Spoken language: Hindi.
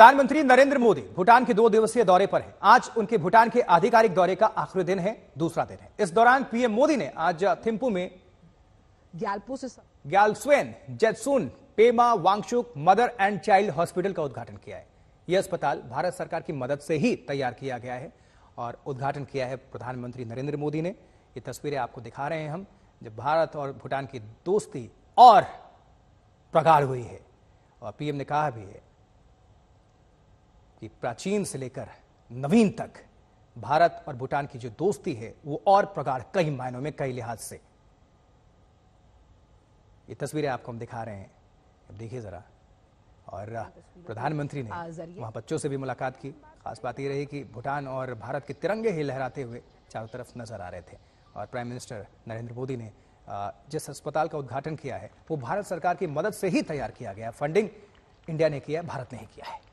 प्रधानमंत्री नरेंद्र मोदी भूटान के दो दिवसीय दौरे पर हैं। आज उनके भूटान के आधिकारिक दौरे का आखिरी दिन है दूसरा दिन है इस दौरान पीएम मोदी ने आज थिम्पू में ग्यालपो से Gyaltshen Jetsun Pema Wangchuck mother and child hospital का उद्घाटन किया है यह अस्पताल भारत सरकार की मदद से ही तैयार किया गया है और उद्घाटन किया है प्रधानमंत्री नरेंद्र मोदी ने ये तस्वीरें आपको दिखा रहे हैं हम जब भारत और भूटान की दोस्ती और प्रगाढ़ हुई है और पीएम ने कहा भी है कि प्राचीन से लेकर नवीन तक भारत और भूटान की जो दोस्ती है वो और प्रगाढ़ कई मायनों में कई लिहाज से ये तस्वीरें आपको हम दिखा रहे हैं अब देखिए जरा और प्रधानमंत्री ने वहां बच्चों से भी मुलाकात की खास बात ये रही कि भूटान और भारत के तिरंगे ही लहराते हुए चारों तरफ नजर आ रहे थे और प्राइम मिनिस्टर नरेंद्र मोदी ने जिस अस्पताल का उद्घाटन किया है वो भारत सरकार की मदद से ही तैयार किया गया फंडिंग इंडिया ने किया भारत ने ही किया है